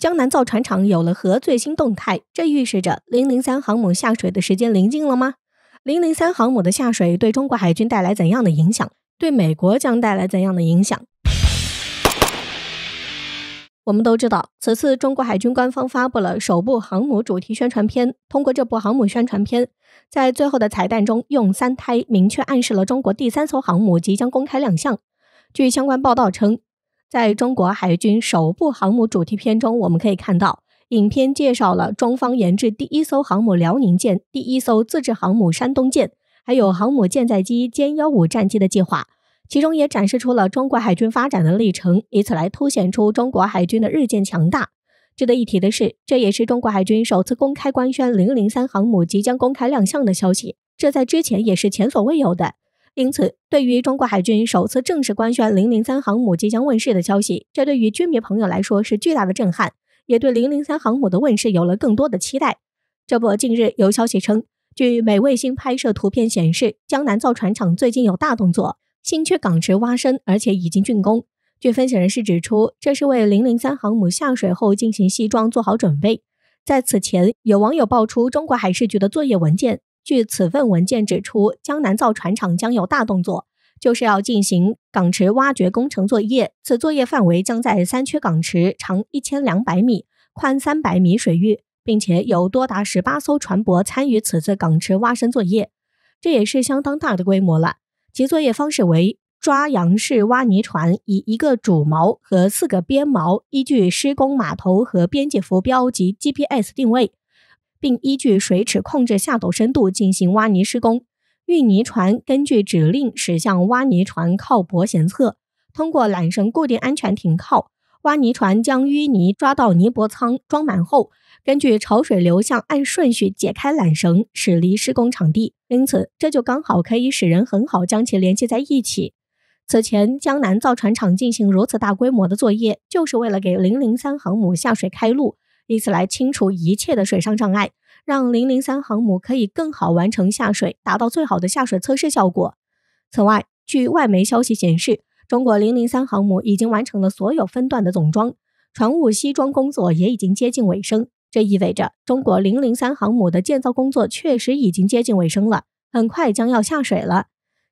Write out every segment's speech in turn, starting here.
江南造船厂有了核最新动态？这预示着零零三航母下水的时间临近了吗？零零三航母的下水对中国海军带来怎样的影响？对美国将带来怎样的影响？我们都知道，此次中国海军官方发布了首部航母主题宣传片。通过这部航母宣传片，在最后的彩蛋中用三胎明确暗示了中国第三艘航母即将公开亮相。据相关报道称。在中国海军首部航母主题片中，我们可以看到，影片介绍了中方研制第一艘航母辽宁舰、第一艘自制航母山东舰，还有航母舰载机歼幺五战机的计划，其中也展示出了中国海军发展的历程，以此来凸显出中国海军的日渐强大。值得一提的是，这也是中国海军首次公开官宣零零三航母即将公开亮相的消息，这在之前也是前所未有的。因此，对于中国海军首次正式官宣零零三航母即将问世的消息，这对于军迷朋友来说是巨大的震撼，也对零零三航母的问世有了更多的期待。这不，近日有消息称，据美卫星拍摄图片显示，江南造船厂最近有大动作，新区港池挖深，而且已经竣工。据分析人士指出，这是为零零三航母下水后进行西装做好准备。在此前，有网友爆出中国海事局的作业文件。据此份文件指出，江南造船厂将有大动作，就是要进行港池挖掘工程作业。此作业范围将在三缺港池长一千两百米、宽三百米水域，并且有多达十八艘船舶参与此次港池挖深作业，这也是相当大的规模了。其作业方式为抓洋式挖泥船，以一个主锚和四个边锚，依据施工码头和边界浮标及 GPS 定位。并依据水尺控制下斗深度进行挖泥施工，运泥船根据指令驶向挖泥船靠泊舷侧，通过缆绳固定安全停靠。挖泥船将淤泥抓到泥泊舱装满后，根据潮水流向按顺序解开缆绳驶离施工场地。因此，这就刚好可以使人很好将其联系在一起。此前，江南造船厂进行如此大规模的作业，就是为了给零零三航母下水开路。以此来清除一切的水上障碍，让零零三航母可以更好完成下水，达到最好的下水测试效果。此外，据外媒消息显示，中国零零三航母已经完成了所有分段的总装，船坞西装工作也已经接近尾声。这意味着中国零零三航母的建造工作确实已经接近尾声了，很快将要下水了。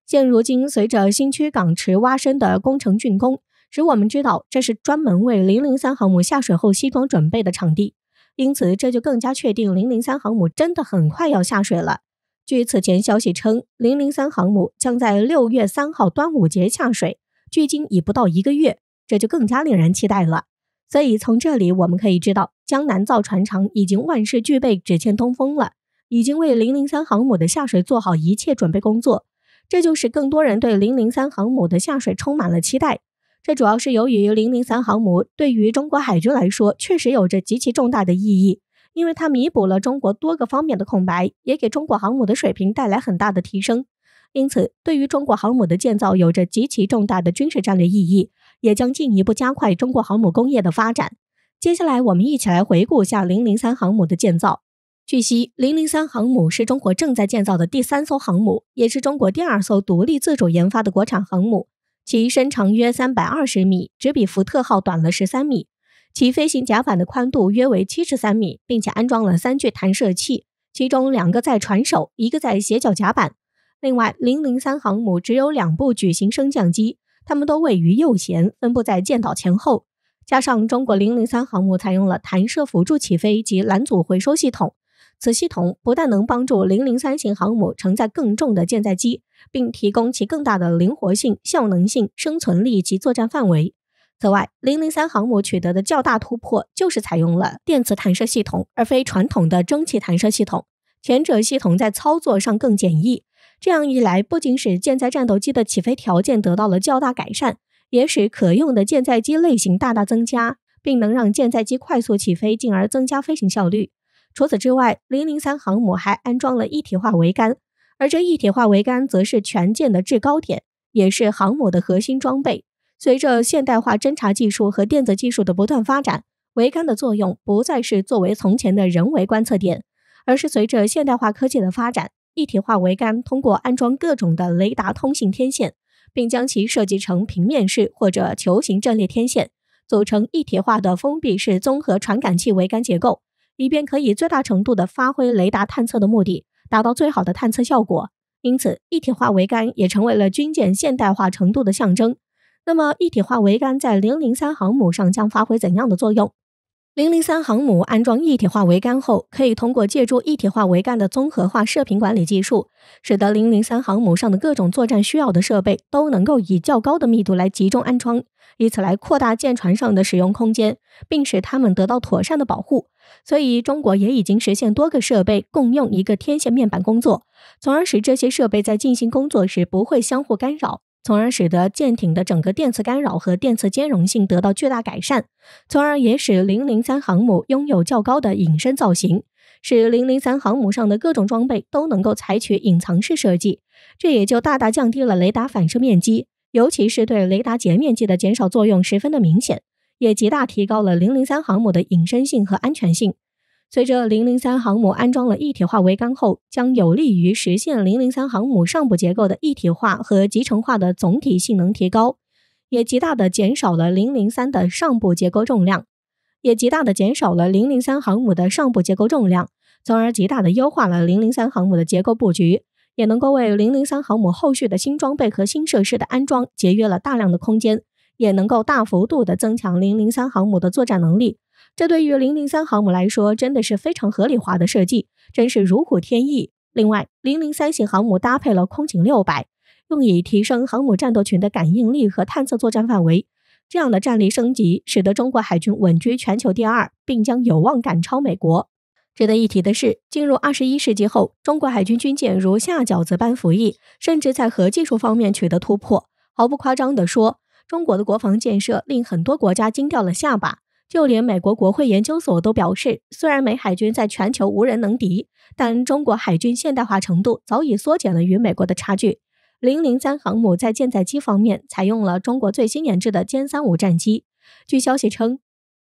现如今，随着新区港池挖深的工程竣工。使我们知道这是专门为零零三航母下水后西装准备的场地，因此这就更加确定零零三航母真的很快要下水了。据此前消息称，零零三航母将在六月三号端午节下水，距今已不到一个月，这就更加令人期待了。所以从这里我们可以知道，江南造船厂已经万事俱备，只欠东风了，已经为零零三航母的下水做好一切准备工作，这就使更多人对零零三航母的下水充满了期待。这主要是由于零零三航母对于中国海军来说确实有着极其重大的意义，因为它弥补了中国多个方面的空白，也给中国航母的水平带来很大的提升。因此，对于中国航母的建造有着极其重大的军事战略意义，也将进一步加快中国航母工业的发展。接下来，我们一起来回顾一下零零三航母的建造。据悉，零零三航母是中国正在建造的第三艘航母，也是中国第二艘独立自主研发的国产航母。其身长约三百二十米，只比福特号短了十三米。其飞行甲板的宽度约为七十三米，并且安装了三具弹射器，其中两个在船首，一个在斜角甲板。另外，零零三航母只有两部矩形升降机，它们都位于右舷，分布在舰岛前后。加上中国零零三航母采用了弹射辅助起飞及拦阻回收系统。此系统不但能帮助零零三型航母承载更重的舰载机，并提供其更大的灵活性、效能性、生存力及作战范围。此外，零零三航母取得的较大突破就是采用了电磁弹射系统，而非传统的蒸汽弹射系统。前者系统在操作上更简易，这样一来不仅使舰载战斗机的起飞条件得到了较大改善，也使可用的舰载机类型大大增加，并能让舰载机快速起飞，进而增加飞行效率。除此之外，零零三航母还安装了一体化桅杆，而这一体化桅杆则是全舰的制高点，也是航母的核心装备。随着现代化侦察技术和电子技术的不断发展，桅杆的作用不再是作为从前的人为观测点，而是随着现代化科技的发展，一体化桅杆通过安装各种的雷达、通信天线，并将其设计成平面式或者球形阵列天线，组成一体化的封闭式综合传感器桅杆结构。以便可以最大程度地发挥雷达探测的目的，达到最好的探测效果。因此，一体化桅杆也成为了军舰现代化程度的象征。那么，一体化桅杆在零零三航母上将发挥怎样的作用？零零三航母安装一体化桅杆后，可以通过借助一体化桅杆的综合化射频管理技术，使得零零三航母上的各种作战需要的设备都能够以较高的密度来集中安装，以此来扩大舰船上的使用空间，并使它们得到妥善的保护。所以，中国也已经实现多个设备共用一个天线面板工作，从而使这些设备在进行工作时不会相互干扰。从而使得舰艇的整个电磁干扰和电磁兼容性得到巨大改善，从而也使零零三航母拥有较高的隐身造型，使零零三航母上的各种装备都能够采取隐藏式设计，这也就大大降低了雷达反射面积，尤其是对雷达截面积的减少作用十分的明显，也极大提高了零零三航母的隐身性和安全性。随着003航母安装了一体化桅杆后，将有利于实现003航母上部结构的一体化和集成化的总体性能提高，也极大的减少了003的上部结构重量，也极大的减少了003航母的上部结构重量，从而极大的优化了003航母的结构布局，也能够为003航母后续的新装备和新设施的安装节约了大量的空间。也能够大幅度的增强零零三航母的作战能力，这对于零零三航母来说真的是非常合理化的设计，真是如虎添翼。另外，零零三型航母搭配了空警六百，用以提升航母战斗群的感应力和探测作战范围。这样的战力升级，使得中国海军稳居全球第二，并将有望赶超美国。值得一提的是，进入二十一世纪后，中国海军军舰如下饺子般服役，甚至在核技术方面取得突破。毫不夸张地说。中国的国防建设令很多国家惊掉了下巴，就连美国国会研究所都表示，虽然美海军在全球无人能敌，但中国海军现代化程度早已缩减了与美国的差距。零零三航母在舰载机方面采用了中国最新研制的歼三五战机。据消息称，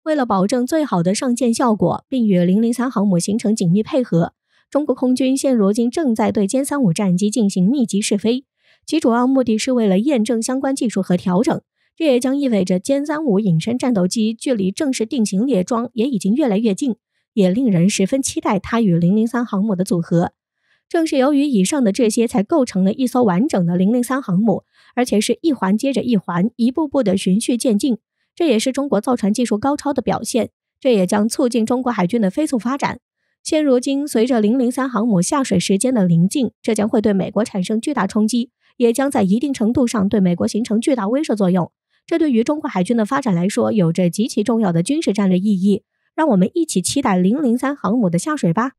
为了保证最好的上舰效果，并与零零三航母形成紧密配合，中国空军现如今正在对歼三五战机进行密集试飞，其主要目的是为了验证相关技术和调整。这也将意味着歼三五隐身战斗机距离正式定型列装也已经越来越近，也令人十分期待它与零零三航母的组合。正是由于以上的这些，才构成了一艘完整的零零三航母，而且是一环接着一环，一步步的循序渐进。这也是中国造船技术高超的表现，这也将促进中国海军的飞速发展。现如今，随着零零三航母下水时间的临近，这将会对美国产生巨大冲击，也将在一定程度上对美国形成巨大威慑作用。这对于中国海军的发展来说，有着极其重要的军事战略意义。让我们一起期待零零三航母的下水吧。